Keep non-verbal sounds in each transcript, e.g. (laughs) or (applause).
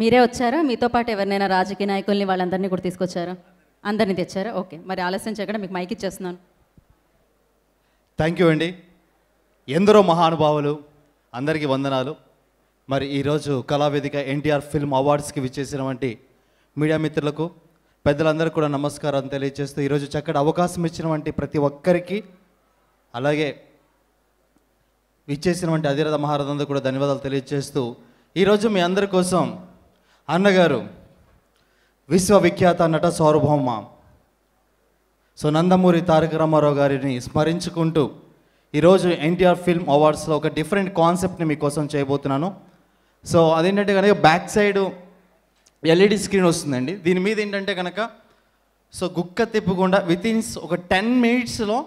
మీరే వచ్చారా మీతో పాటు ఎవరినైనా రాజకీయ నాయకుల్ని వాళ్ళందరినీ కూడా తీసుకొచ్చారా అందరినీ తెచ్చారా ఓకే మరి ఆలస్యం చేయకుండా మీకు మైక్ ఇచ్చేస్తున్నాను థ్యాంక్ యూ అండి ఎందరో మహానుభావులు అందరికీ వందనాలు మరి ఈరోజు కళావేదిక ఎన్టీఆర్ ఫిల్మ్ అవార్డ్స్కి వంటి మీడియా మిత్రులకు పెద్దలందరూ కూడా నమస్కారం తెలియజేస్తూ ఈరోజు చక్కటి అవకాశం వంటి ప్రతి ఒక్కరికి అలాగే విచ్చేసినటువంటి అధిరథ మహారథంతో కూడా ధన్యవాదాలు తెలియజేస్తూ ఈరోజు మీ అందరి కోసం అన్నగారు విశ్వవిఖ్యాత నట సార్వభౌమ సో నందమూరి తారక రామారావు గారిని స్మరించుకుంటూ ఈరోజు ఎన్టీఆర్ ఫిల్మ్ అవార్డ్స్లో ఒక డిఫరెంట్ కాన్సెప్ట్ని మీకోసం చేయబోతున్నాను సో అదేంటంటే కనుక బ్యాక్ సైడ్ ఎల్ఈడి స్క్రీన్ వస్తుందండి దీని మీద ఏంటంటే కనుక సో గుక్క తిప్పకుండా విత్ ఇన్స్ ఒక టెన్ మినిట్స్లో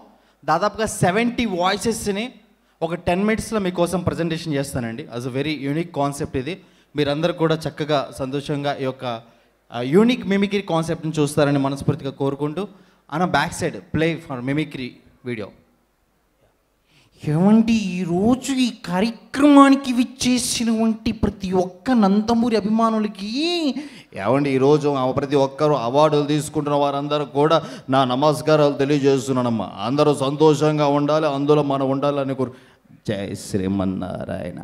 దాదాపుగా సెవెంటీ వాయిసెస్ని ఒక టెన్ మినిట్స్లో మీకోసం ప్రజెంటేషన్ చేస్తానండి as a very unique concept ఇది మీరందరూ కూడా చక్కగా సంతోషంగా ఈ యొక్క యూనిక్ మిమిక్రీ కాన్సెప్ట్ని చూస్తారని మనస్ఫూర్తిగా కోరుకుంటూ అన్న back side play for mimicry video ఏమండి ఈరోజు ఈ కార్యక్రమానికి విచ్చేసినటువంటి ప్రతి ఒక్క నందమూరి అభిమానులకి ఏమండి ఈరోజు ప్రతి ఒక్కరు అవార్డులు తీసుకుంటున్న వారందరూ కూడా నా నమస్కారాలు తెలియజేస్తున్నానమ్మా అందరూ సంతోషంగా ఉండాలి అందులో మనం ఉండాలని కోరు జై శ్రీమన్నారాయణ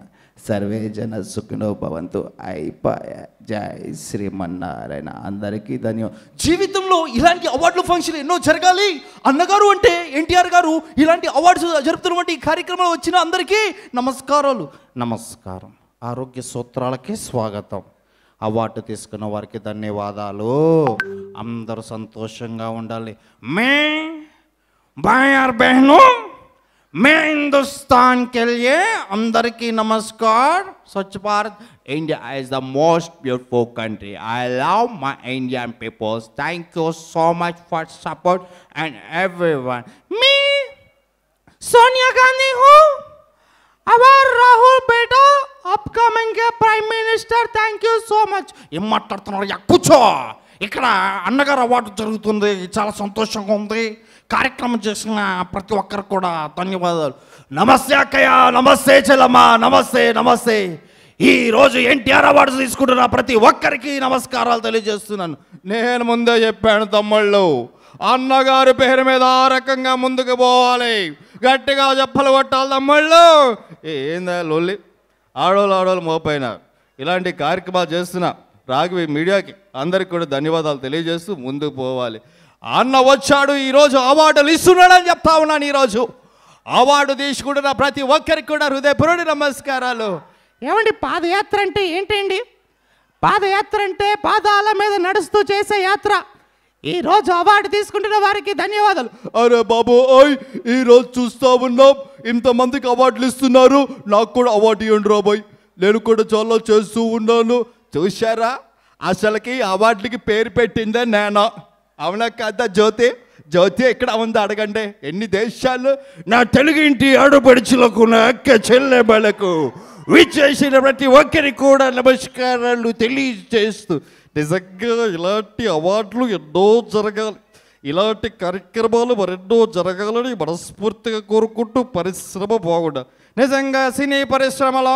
సర్వే జన సుఖినో భవంతు అయిపోయ జై శ్రీమన్నారాయణ అందరికీ ధన్యం జీవితంలో ఇలాంటి అవార్డులు ఫంక్షన్ ఎన్నో జరగాలి అన్నగారు అంటే ఎన్టీఆర్ గారు ఇలాంటి అవార్డ్స్ జరుపుతున్నటువంటి కార్యక్రమాలు వచ్చిన అందరికీ నమస్కారాలు నమస్కారం ఆరోగ్య సూత్రాలకే స్వాగతం అవార్డు తీసుకున్న వారికి ధన్యవాదాలు అందరూ సంతోషంగా ఉండాలి మే బాయ్ ఆర్ బెహను मैं हिंदुस्तान के लिए अंदर की नमस्कार Swachh Bharat India is the most beautiful country I love my Indian peoples thank you so much for support and everyone मी सोनिया गांधी हूँ अब राहुल बेटा upcoming prime minister thank you so much ये मत कुछ ఇక్కడ అన్నగారు అవార్డు జరుగుతుంది చాలా సంతోషంగా ఉంది కార్యక్రమం చేసిన ప్రతి ఒక్కరికి కూడా ధన్యవాదాలు నమస్తే అక్కయ్య నమస్తే చెల్లమ్మ నమస్తే నమస్తే ఈరోజు ఎన్టీఆర్ అవార్డు తీసుకుంటున్న ప్రతి ఒక్కరికి నమస్కారాలు తెలియజేస్తున్నాను నేను ముందే చెప్పాను తమ్ముళ్ళు అన్నగారి పేరు మీద ఆ రకంగా ముందుకు పోవాలి గట్టిగా చెప్పలు కొట్టాలి తమ్ముళ్ళు ఏందా లొల్లి ఆడోళ్ళు ఆడోళ్ళు మోపైనారు ఇలాంటి కార్యక్రమాలు చేస్తున్నా రాఘవి మీడియాకి అందరికి కూడా ధన్యవాదాలు తెలియజేస్తూ ముందుకు పోవాలి అన్న వచ్చాడు ఈరోజు అవార్డులు ఇస్తున్నాడని చెప్తా ఉన్నాను ఈరోజు అవార్డు తీసుకుంటున్న ప్రతి ఒక్కరికి కూడా హృదయపూర్వడి నమస్కారాలు ఏమండి పాదయాత్ర అంటే ఏంటండి పాదయాత్ర అంటే పాదాల మీద నడుస్తూ చేసే యాత్ర ఈ రోజు అవార్డు తీసుకుంటున్న వారికి ధన్యవాదాలు అరే బాబు ఓయ్ ఈ రోజు చూస్తా ఉన్నాం ఇంతమందికి అవార్డులు ఇస్తున్నారు నాకు కూడా అవార్డు ఇవ్వండి రాబోయ్ నేను కూడా చాలా చేస్తూ ఉన్నాను చూశారా అసలుకి అవార్డులకి పేరు పెట్టిందే నేను అవునా కదా జ్యోతి జ్యోతి ఎక్కడ ఉంది అడగండి ఎన్ని దేశాలు నా తెలుగు ఇంటి ఆడపడుచులకు నా అక్క బలకు విచ్చేసిన ప్రతి ఒక్కరి కూడా నమస్కారాలు తెలియజేస్తూ నిజంగా ఇలాంటి అవార్డులు ఎన్నో జరగాలి ఇలాంటి కార్యక్రమాలు మరెన్నో జరగాలని మనస్ఫూర్తిగా కోరుకుంటూ పరిశ్రమ బాగుండ నిజంగా సినీ పరిశ్రమలో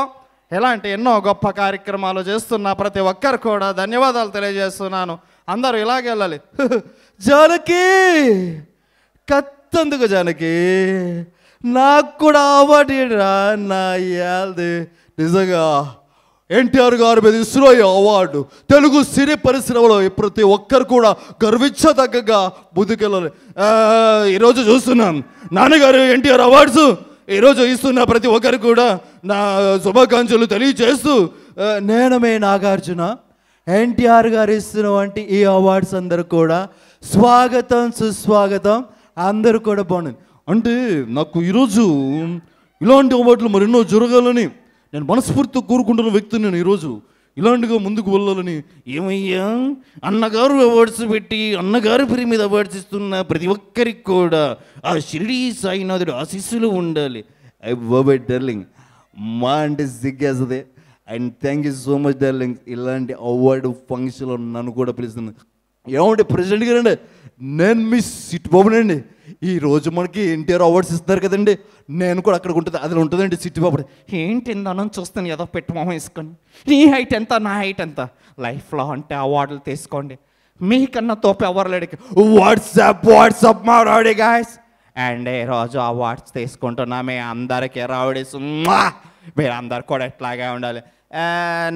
ఇలాంటి ఎన్నో గొప్ప కార్యక్రమాలు చేస్తున్న ప్రతి ఒక్కరు కూడా ధన్యవాదాలు తెలియజేస్తున్నాను అందరూ ఇలాగే వెళ్ళాలి (laughs) జానకి కత్తందుకు జానకి నాకు కూడా అవార్డురా నా యాది నిజంగా ఎన్టీఆర్ గారి మీద ఇస్రో అవార్డు తెలుగు సినీ పరిశ్రమలో ప్రతి ఒక్కరు కూడా గర్వించదగ్గగా ముందుకెళ్ళాలి ఈరోజు చూస్తున్నాం నాన్నగారు ఎన్టీఆర్ అవార్డ్స్ ఈరోజు ఇస్తున్న ప్రతి ఒక్కరు కూడా నా శుభాకాంక్షలు తెలియజేస్తూ నేనమే నాగార్జున ఎన్టీఆర్ గారు వంటి ఈ అవార్డ్స్ అందరు కూడా స్వాగతం సుస్వాగతం అందరూ కూడా బాగుంది అంటే నాకు ఈరోజు ఇలాంటి అవార్డులు మరెన్నో జరగాలని నేను మనస్ఫూర్తితో కోరుకుంటున్న వ్యక్తిని నేను ఈరోజు ఇలాంటిగా ముందుకు వెళ్ళాలని ఏమయ్యా అన్నగారు అవార్డ్స్ పెట్టి అన్నగారు పేరు మీద అవార్డ్స్ ఇస్తున్న ప్రతి ఒక్కరికి కూడా ఆ షిరిడి సాయినాథుడు ఆశీస్సులు ఉండాలి ఐ బాబాయ్ డర్లింగ్ మా అంటే సిగ్గేస్తుంది and thank you so much darling ఇలాంటి అవార్డు ఫంక్షన్లో నన్ను కూడా పిలుస్తుంది ఏమంటే ప్రెసిడెంట్ గారండి నేను మీ సిట్ బాబునండి ఈ రోజు మనకి ఎన్టీఆర్ అవార్డ్స్ ఇస్తారు కదండి నేను కూడా అక్కడ ఉంటుంది అది ఉంటుందండి సిట్ బాబు ఏంటి ఇందానని చూస్తాను ఏదో పెట్టమా వేసుకొని నీ హైట్ ఎంత నా హైట్ ఎంత లైఫ్లో అంటే అవార్డులు తీసుకోండి మీకన్నా తోపు ఎవరు లేడికి వాట్సాప్ వాట్సాప్ మారాడి గాయస్ అండ్ ఏ రోజు అవార్డ్స్ తీసుకుంటున్నా మీ అందరికీ సుమ్మా మీరందరు కూడా ఎట్లాగే ఉండాలి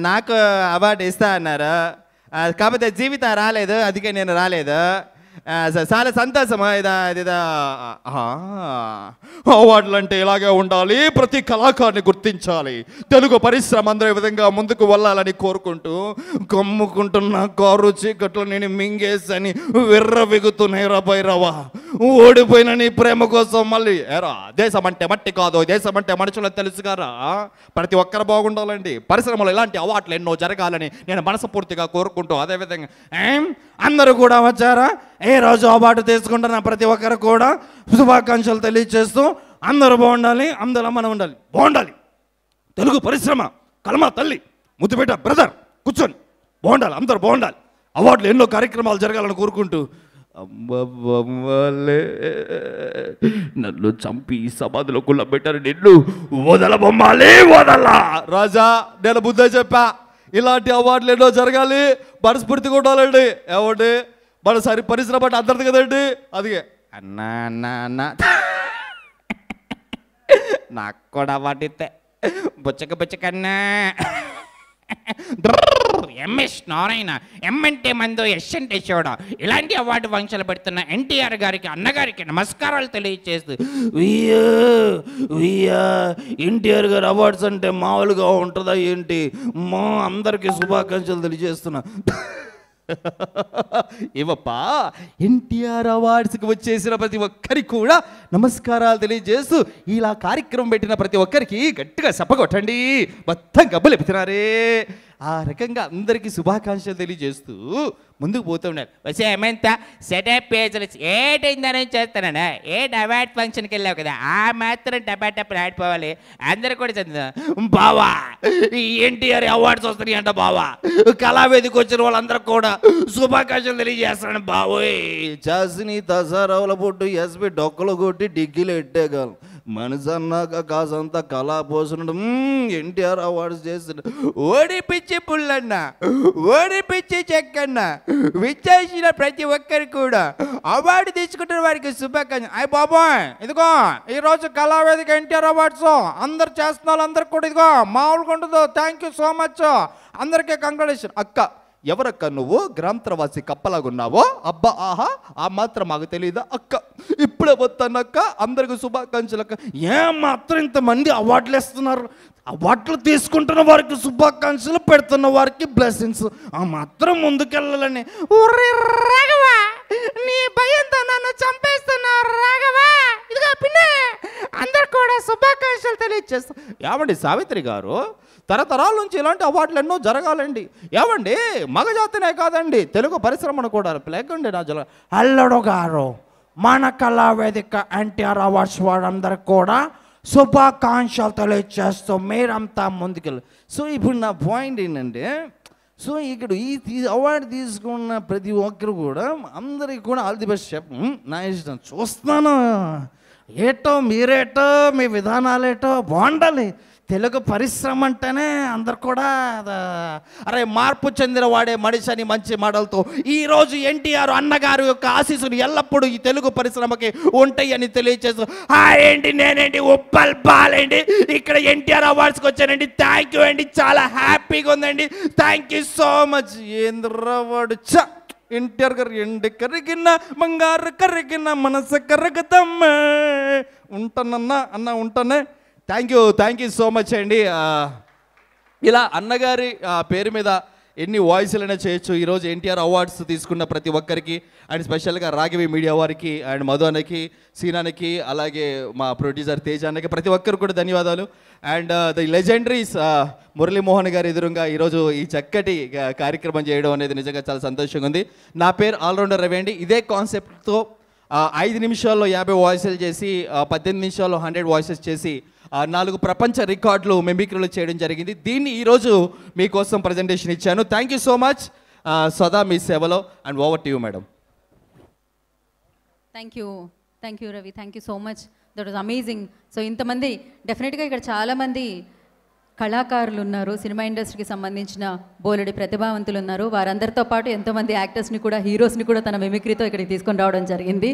నాకు అవార్డు ఇస్తా అన్నారు కాకపోతే జీవితం రాలేదు అందుకే నేను రాలేదు చాలా సంతోషమా ఇదా ఇదా అవార్డులు అంటే ఇలాగే ఉండాలి ప్రతి కళాకారుని గుర్తించాలి తెలుగు పరిశ్రమ ఈ విధంగా ముందుకు వెళ్ళాలని కోరుకుంటూ కమ్ముకుంటున్న కారు చీకట్లు నేను మింగేసని విర్ర నేరా భైరవా ఓడిపోయిన నీ ప్రేమ కోసం మళ్ళీ ఎరా దేశం అంటే మట్టి కాదు దేశం అంటే మనుషులకు తెలుసుగారా ప్రతి ఒక్కరు బాగుండాలండి పరిశ్రమలు ఇలాంటి అవార్డులు ఎన్నో జరగాలని నేను మనస్ఫూర్తిగా కోరుకుంటూ అదేవిధంగా అందరూ కూడా వచ్చారా ఏ రోజు అబాటు తీసుకుంటున్న ప్రతి ఒక్కరు కూడా శుభాకాంక్షలు తెలియజేస్తూ అందరూ బాగుండాలి అందరూ మనం ఉండాలి బాగుండాలి తెలుగు పరిశ్రమ కలమ తల్లి ముద్దుపేట బ్రదర్ కూర్చొని బాగుండాలి అందరూ బాగుండాలి అవార్డులు ఎన్నో కార్యక్రమాలు జరగాలని కోరుకుంటూ అమ్మలే నన్ను చంపి సమాధిలో పెట్టారు నిన్ను వదల బొమ్మాలి వదల రాజా నేను బుద్ధ చెప్పా ఇలాంటి అవార్డులు ఎన్నో జరగాలి మనస్ఫూర్తి కొట్టాలండి ఏమండి మన సరి పరిశ్రమ బట్టి అర్థం కదండి అదిగే అన్నా అన్నా అన్నా నాకు కూడా వాటితే బుచ్చక బుచ్చకన్నా ఎంఎస్ నారాయణ ఎంఎంటే మందు ఎస్ అంటే చోడ ఇలాంటి అవార్డు ఫంక్షన్లు పెడుతున్న ఎన్టీఆర్ గారికి అన్నగారికి నమస్కారాలు తెలియజేస్తూ ఎన్టీఆర్ గారు అవార్డ్స్ అంటే మామూలుగా ఉంటుందా ఏంటి మా అందరికీ శుభాకాంక్షలు తెలియజేస్తున్నా (laughs) ఇవప్పా ఎన్టీఆర్ అవార్డ్స్కి వచ్చేసిన ప్రతి ఒక్కరికి కూడా నమస్కారాలు తెలియజేస్తూ ఇలా కార్యక్రమం పెట్టిన ప్రతి ఒక్కరికి గట్టిగా చెప్పగొట్టండి మొత్తం గబ్బులు ఎప్పుతున్నారే ఆ రకంగా అందరికీ శుభాకాంక్షలు తెలియజేస్తూ ముందుకు పోతూ ఉన్నారు వచ్చే ఏమంత సెటప్ పేజీలు ఏటైందని చేస్తానన్నా ఏ డబాట్ ఫంక్షన్కి వెళ్ళావు కదా ఆ మాత్రం డబాట్ అప్పుడు ఆడిపోవాలి అందరూ కూడా చదివా బావా ఎన్టీఆర్ అవార్డ్స్ వస్తున్నాయి అంట బావా కళావేదికి వచ్చిన వాళ్ళందరూ కూడా శుభాకాంక్షలు తెలియజేస్తాను బావోయ్ జాసిని దసరావుల పొట్టు ఎస్బీ డొక్కలు కొట్టి డిగ్గిలు ఎట్టేయగలం మనిషి అన్నాక కాసంతా పోసినడు ఎన్టీఆర్ అవార్డ్స్ చేసిన ఓడిపిచ్చి పుల్లన్న ఓడిపిచ్చి చెక్కన్న విచ్చేసిన ప్రతి ఒక్కరికి కూడా అవార్డు తీసుకుంటున్న వారికి శుభాకాంక్ష అయ్యి బాబా ఇదిగో ఈరోజు కళావేదిక ఎన్టీఆర్ అవార్డ్స్ అందరు చేస్తున్నారు అందరు కూడా ఇదిగో మామూలుగా ఉండదు థ్యాంక్ యూ సో మచ్ అందరికీ కంగ్రాచులేషన్ అక్క ఎవరక్క నువ్వు గ్రాంత్రవాసి కప్పలాగున్నావో అబ్బా ఆహా ఆ మాత్రం మాకు తెలియదా అక్క ఇప్పుడే వస్తానక్క శుభాకాంక్షలు శుభాకాంక్షలక్క ఏ మాత్రం ఇంతమంది అవార్డులు ఇస్తున్నారు అవార్డులు తీసుకుంటున్న వారికి శుభాకాంక్షలు పెడుతున్న వారికి బ్లెస్సింగ్స్ ఆ మాత్రం ముందుకెళ్ళాలని ఒరే రాఘవా నీ భయంతో నన్ను చంపేస్తున్నారు రాఘవా ఇదిగో పిన్నే అందరు కూడా శుభాకాంక్షలు తెలియజేస్తా ఏమండి సావిత్రి గారు తరతరాల నుంచి ఇలాంటి అవార్డులు ఎన్నో జరగాలండి ఏమండి మగజాతినే కాదండి తెలుగు పరిశ్రమను కూడా లేకండి నా జల అల్లడు గారు మన కళా వేదిక ఎన్టీఆర్ అవార్డ్స్ వాళ్ళందరికీ కూడా శుభాకాంక్షలు తెలియజేస్తూ మీరంతా ముందుకెళ్ళి సో ఇప్పుడు నా పాయింట్ ఏంటంటే సో ఇక్కడ ఈ తీ అవార్డు తీసుకున్న ప్రతి ఒక్కరు కూడా అందరికి కూడా ఆల్ ది బెస్ట్ చెప్పు నా ఇష్టం చూస్తున్నాను ఏటో మీరేటో మీ విధానాలేటో బాగుండాలి తెలుగు పరిశ్రమ అంటేనే అందరు కూడా అరే మార్పు చెందిన వాడే మనిషి అని మంచి మాటలతో ఈరోజు ఎన్టీఆర్ అన్నగారు యొక్క ఆశీస్సులు ఎల్లప్పుడూ ఈ తెలుగు పరిశ్రమకి ఉంటాయని తెలియజేస్తూ ఏంటి నేనేంటి ఉప్పల్ బాలేండి ఇక్కడ ఎన్టీఆర్ అవార్డ్స్కి వచ్చానండి థ్యాంక్ యూ అండి చాలా హ్యాపీగా ఉందండి థ్యాంక్ యూ సో మచ్ ఏంద్రవాడు చ ఎన్టీఆర్ గారు ఎండి కరిగిన బంగారు కరిగిన మనసు కరగదమ్మ ఉంటానన్నా అన్న ఉంటానే thank you thank you so much అండి ఇలా అన్నగారి పేరు మీద ఎన్ని వాయిస్లైనా చేయొచ్చు ఈరోజు ఎన్టీఆర్ అవార్డ్స్ తీసుకున్న ప్రతి ఒక్కరికి అండ్ స్పెషల్గా రాఘవి మీడియా వారికి అండ్ మధు అన్నకి సీనానికి అలాగే మా ప్రొడ్యూసర్ తేజ అన్నకి ప్రతి ఒక్కరు కూడా ధన్యవాదాలు and the uh, legendaries uh, Muralimohan గారి ఎదురుగా ఈరోజు ఈ చక్కటి కార్యక్రమం చేయడం అనేది నిజంగా చాలా సంతోషంగా ఉంది నా పేరు ఆల్రౌండర్ రవి అండి ఇదే కాన్సెప్ట్తో ఐదు నిమిషాల్లో యాభై వాయిస్లు చేసి పద్దెనిమిది నిమిషాల్లో హండ్రెడ్ వాయిసెస్ చేసి నాలుగు ప్రపంచ రికార్డులు మెమిక్రీలు చేయడం జరిగింది దీన్ని ఈరోజు మీకోసం ప్రజెంటేషన్ ఇచ్చాను థ్యాంక్ యూ సో మచ్ సదా మీ సేవలో and over to you madam thank you thank you Ravi thank you so much that was amazing so ఇంతమంది డెఫినెట్గా ఇక్కడ చాలామంది కళాకారులు ఉన్నారు సినిమా ఇండస్ట్రీకి సంబంధించిన బోలెడి ప్రతిభావంతులు ఉన్నారు వారందరితో పాటు ఎంతోమంది యాక్టర్స్ని కూడా హీరోస్ని కూడా తన మిమిక్రీతో ఇక్కడికి తీసుకొని రావడం జరిగింది